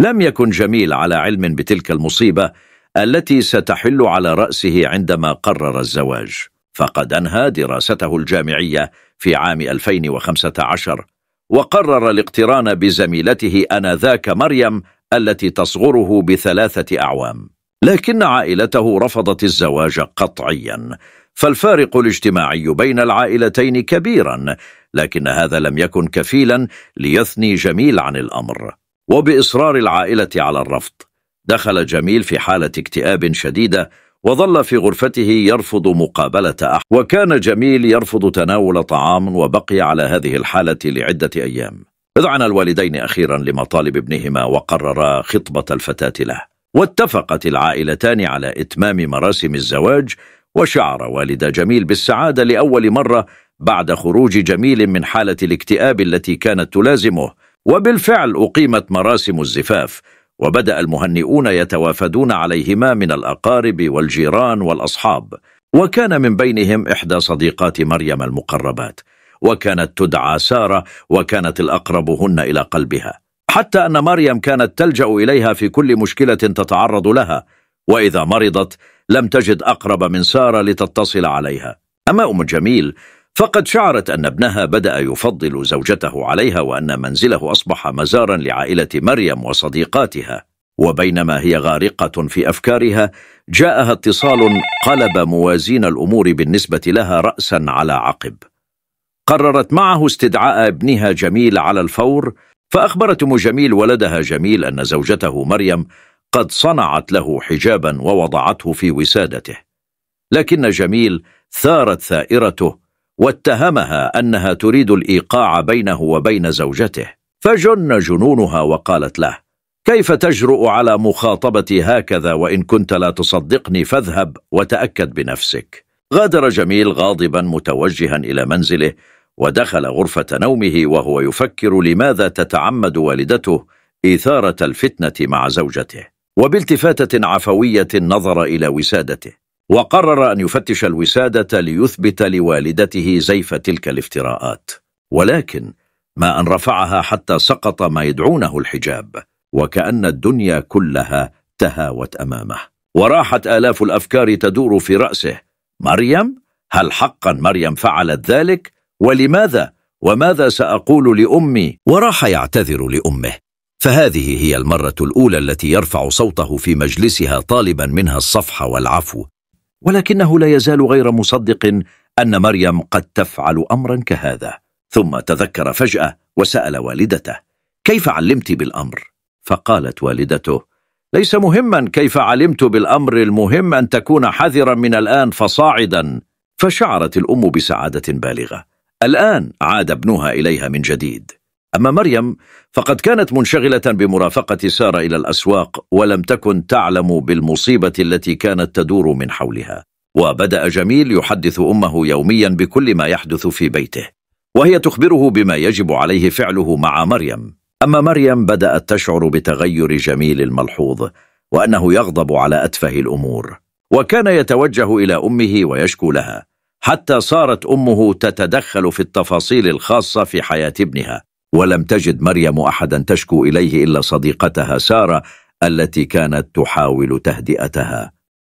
لم يكن جميل على علم بتلك المصيبة التي ستحل على رأسه عندما قرر الزواج فقد أنهى دراسته الجامعية في عام 2015 وقرر الاقتران بزميلته أنذاك مريم التي تصغره بثلاثة أعوام لكن عائلته رفضت الزواج قطعيا فالفارق الاجتماعي بين العائلتين كبيرا لكن هذا لم يكن كفيلا ليثني جميل عن الأمر وبإصرار العائلة على الرفض دخل جميل في حالة اكتئاب شديدة وظل في غرفته يرفض مقابلة أحد وكان جميل يرفض تناول طعام وبقي على هذه الحالة لعدة أيام اذعن الوالدين أخيرا لمطالب ابنهما وقررا خطبة الفتاة له واتفقت العائلتان على إتمام مراسم الزواج وشعر والد جميل بالسعادة لأول مرة بعد خروج جميل من حالة الاكتئاب التي كانت تلازمه وبالفعل أقيمت مراسم الزفاف وبدأ المهنئون يتوافدون عليهما من الأقارب والجيران والأصحاب وكان من بينهم إحدى صديقات مريم المقربات وكانت تدعى سارة وكانت الأقربهن إلى قلبها حتى أن مريم كانت تلجأ إليها في كل مشكلة تتعرض لها وإذا مرضت لم تجد أقرب من سارة لتتصل عليها أما أم جميل فقد شعرت أن ابنها بدأ يفضل زوجته عليها وأن منزله أصبح مزارا لعائلة مريم وصديقاتها وبينما هي غارقة في أفكارها جاءها اتصال قلب موازين الأمور بالنسبة لها رأسا على عقب قررت معه استدعاء ابنها جميل على الفور فأخبرت أم جميل ولدها جميل أن زوجته مريم قد صنعت له حجابا ووضعته في وسادته لكن جميل ثارت ثائرته واتهمها أنها تريد الإيقاع بينه وبين زوجته فجن جنونها وقالت له كيف تجرؤ على مخاطبتي هكذا وإن كنت لا تصدقني فاذهب وتأكد بنفسك غادر جميل غاضبا متوجها إلى منزله ودخل غرفة نومه وهو يفكر لماذا تتعمد والدته إثارة الفتنة مع زوجته وبالتفاتة عفوية نظر إلى وسادته وقرر أن يفتش الوسادة ليثبت لوالدته زيف تلك الافتراءات ولكن ما أن رفعها حتى سقط ما يدعونه الحجاب وكأن الدنيا كلها تهاوت أمامه وراحت آلاف الأفكار تدور في رأسه مريم؟ هل حقا مريم فعلت ذلك؟ ولماذا؟ وماذا سأقول لأمي؟ وراح يعتذر لأمه فهذه هي المرة الأولى التي يرفع صوته في مجلسها طالبا منها الصفح والعفو ولكنه لا يزال غير مصدق أن مريم قد تفعل أمرا كهذا ثم تذكر فجأة وسأل والدته كيف علمت بالأمر؟ فقالت والدته ليس مهما كيف علمت بالأمر المهم أن تكون حذرا من الآن فصاعدا فشعرت الأم بسعادة بالغة الآن عاد ابنها إليها من جديد أما مريم فقد كانت منشغلة بمرافقة سارة إلى الأسواق ولم تكن تعلم بالمصيبة التي كانت تدور من حولها وبدأ جميل يحدث أمه يوميا بكل ما يحدث في بيته وهي تخبره بما يجب عليه فعله مع مريم أما مريم بدأت تشعر بتغير جميل الملحوظ وأنه يغضب على أتفه الأمور وكان يتوجه إلى أمه ويشكو لها حتى صارت أمه تتدخل في التفاصيل الخاصة في حياة ابنها ولم تجد مريم أحدا تشكو إليه إلا صديقتها سارة التي كانت تحاول تهدئتها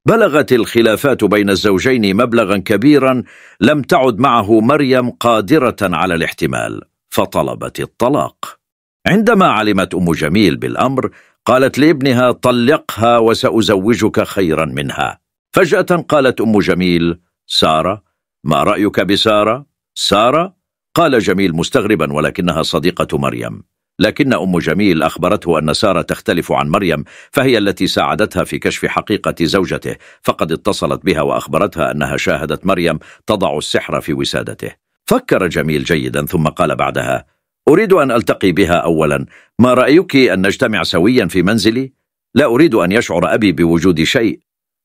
بلغت الخلافات بين الزوجين مبلغا كبيرا لم تعد معه مريم قادرة على الاحتمال فطلبت الطلاق عندما علمت أم جميل بالأمر قالت لابنها طلقها وسأزوجك خيرا منها فجأة قالت أم جميل سارة ما رأيك بسارة؟ سارة قال جميل مستغربا ولكنها صديقة مريم لكن أم جميل أخبرته أن سارة تختلف عن مريم فهي التي ساعدتها في كشف حقيقة زوجته فقد اتصلت بها وأخبرتها أنها شاهدت مريم تضع السحر في وسادته فكر جميل جيدا ثم قال بعدها أريد أن ألتقي بها أولا ما رأيك أن نجتمع سويا في منزلي؟ لا أريد أن يشعر أبي بوجود شيء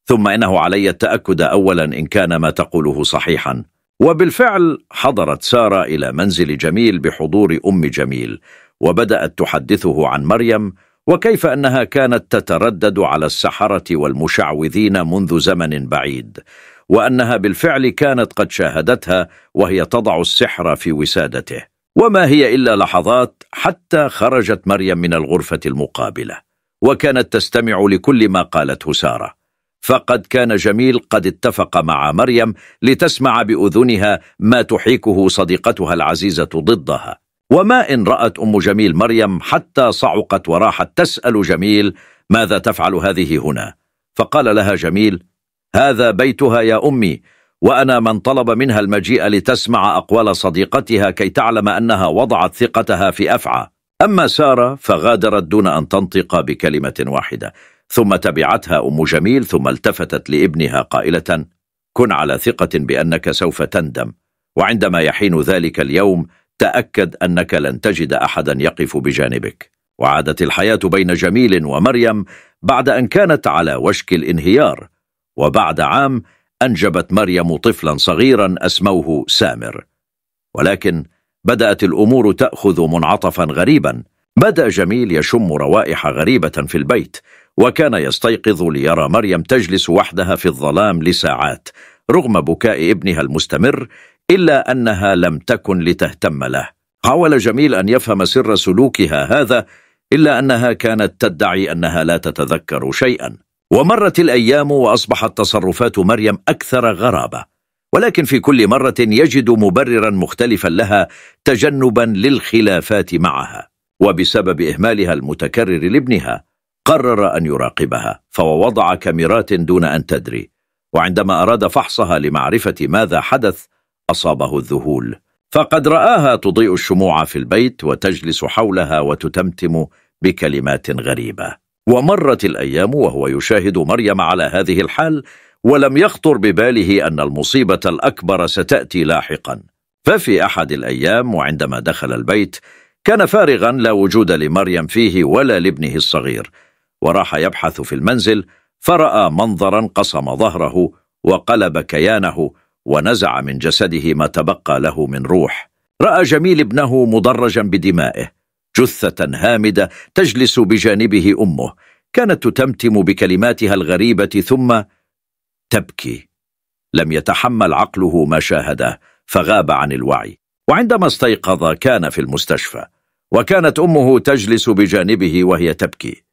ثم إنه علي التأكد أولا إن كان ما تقوله صحيحا وبالفعل حضرت سارة إلى منزل جميل بحضور أم جميل وبدأت تحدثه عن مريم وكيف أنها كانت تتردد على السحرة والمشعوذين منذ زمن بعيد وأنها بالفعل كانت قد شاهدتها وهي تضع السحر في وسادته وما هي إلا لحظات حتى خرجت مريم من الغرفة المقابلة وكانت تستمع لكل ما قالته ساره فقد كان جميل قد اتفق مع مريم لتسمع باذنها ما تحيكه صديقتها العزيزه ضدها وما ان رات ام جميل مريم حتى صعقت وراحت تسال جميل ماذا تفعل هذه هنا فقال لها جميل هذا بيتها يا امي وانا من طلب منها المجيء لتسمع اقوال صديقتها كي تعلم انها وضعت ثقتها في افعى اما ساره فغادرت دون ان تنطق بكلمه واحده ثم تبعتها أم جميل ثم التفتت لابنها قائلة كن على ثقة بأنك سوف تندم وعندما يحين ذلك اليوم تأكد أنك لن تجد أحدا يقف بجانبك وعادت الحياة بين جميل ومريم بعد أن كانت على وشك الانهيار وبعد عام أنجبت مريم طفلا صغيرا أسموه سامر ولكن بدأت الأمور تأخذ منعطفا غريبا بدأ جميل يشم روائح غريبة في البيت وكان يستيقظ ليرى مريم تجلس وحدها في الظلام لساعات رغم بكاء ابنها المستمر إلا أنها لم تكن لتهتم له حاول جميل أن يفهم سر سلوكها هذا إلا أنها كانت تدعي أنها لا تتذكر شيئا ومرت الأيام وأصبحت تصرفات مريم أكثر غرابة ولكن في كل مرة يجد مبررا مختلفا لها تجنبا للخلافات معها وبسبب إهمالها المتكرر لابنها قرر أن يراقبها فوضع كاميرات دون أن تدري وعندما أراد فحصها لمعرفة ماذا حدث أصابه الذهول فقد رآها تضيء الشموع في البيت وتجلس حولها وتتمتم بكلمات غريبة ومرت الأيام وهو يشاهد مريم على هذه الحال ولم يخطر بباله أن المصيبة الأكبر ستأتي لاحقا ففي أحد الأيام وعندما دخل البيت كان فارغا لا وجود لمريم فيه ولا لابنه الصغير وراح يبحث في المنزل فرأى منظرا قصم ظهره وقلب كيانه ونزع من جسده ما تبقى له من روح رأى جميل ابنه مضرجا بدمائه جثة هامدة تجلس بجانبه أمه كانت تتمتم بكلماتها الغريبة ثم تبكي لم يتحمل عقله ما شاهده فغاب عن الوعي وعندما استيقظ كان في المستشفى وكانت أمه تجلس بجانبه وهي تبكي